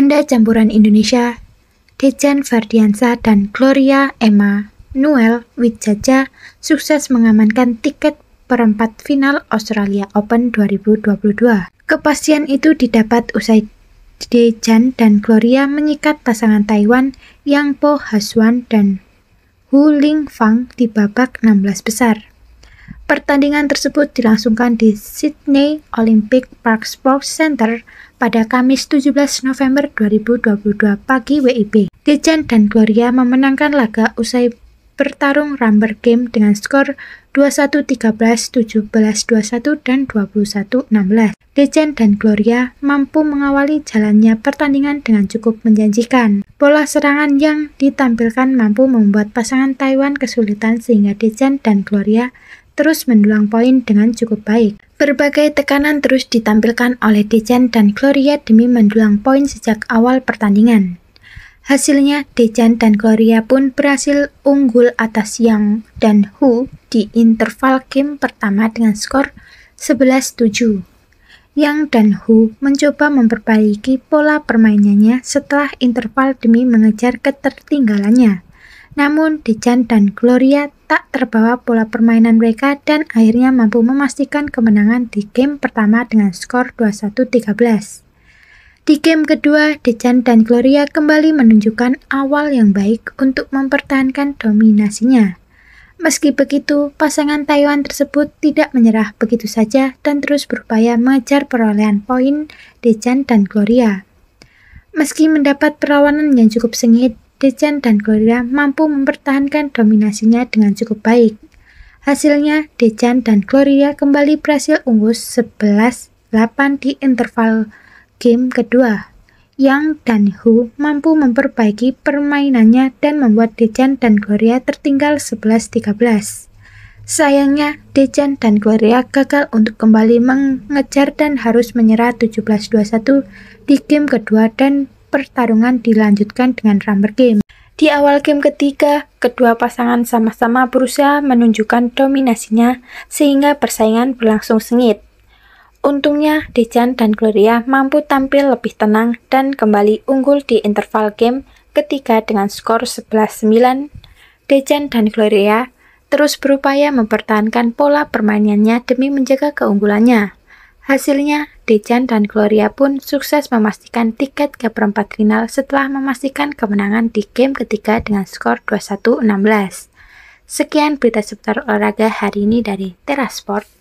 Ganda campuran Indonesia Dejan Fardiansa dan Gloria Emma Noel Wijaya sukses mengamankan tiket perempat final Australia Open 2022. Kepastian itu didapat usai Dejan dan Gloria menyikat pasangan Taiwan Yang Po Haswan dan Hu Ling Fang di babak 16 besar. Pertandingan tersebut dilangsungkan di Sydney Olympic Park Sports Center pada Kamis 17 November 2022 pagi WIB. Dejan dan Gloria memenangkan laga usai bertarung rubber game dengan skor 21-13, 17-21, dan 21-16. Dejan dan Gloria mampu mengawali jalannya pertandingan dengan cukup menjanjikan. Pola serangan yang ditampilkan mampu membuat pasangan Taiwan kesulitan sehingga Dejan dan Gloria terus mendulang poin dengan cukup baik. Berbagai tekanan terus ditampilkan oleh Dejan dan Gloria demi mendulang poin sejak awal pertandingan. Hasilnya, Dejan dan Gloria pun berhasil unggul atas Yang dan Hu di interval game pertama dengan skor 11-7. Yang dan Hu mencoba memperbaiki pola permainannya setelah interval demi mengejar ketertinggalannya. Namun, Dejan dan Gloria tak terbawa pola permainan mereka dan akhirnya mampu memastikan kemenangan di game pertama dengan skor 21-13. Di game kedua, Dejan dan Gloria kembali menunjukkan awal yang baik untuk mempertahankan dominasinya. Meski begitu, pasangan Taiwan tersebut tidak menyerah begitu saja dan terus berupaya mengejar perolehan poin Dejan dan Gloria. Meski mendapat perlawanan yang cukup sengit, Dejan dan Gloria mampu mempertahankan dominasinya dengan cukup baik. Hasilnya, Dejan dan Gloria kembali berhasil unggul 11-8 di interval game kedua. Yang dan Hu mampu memperbaiki permainannya dan membuat Dejan dan Gloria tertinggal 11-13. Sayangnya, Dejan dan Gloria gagal untuk kembali mengejar dan harus menyerah 17-21 di game kedua dan pertarungan dilanjutkan dengan rubber game. Di awal game ketiga, kedua pasangan sama-sama berusaha menunjukkan dominasinya sehingga persaingan berlangsung sengit. Untungnya, Dejan dan Gloria mampu tampil lebih tenang dan kembali unggul di interval game ketiga dengan skor 11-9. Dejan dan Gloria terus berupaya mempertahankan pola permainannya demi menjaga keunggulannya. Hasilnya, Dejan dan Gloria pun sukses memastikan tiket ke perempat final setelah memastikan kemenangan di game ketiga dengan skor 21-16. Sekian berita seputar olahraga hari ini dari Terasport.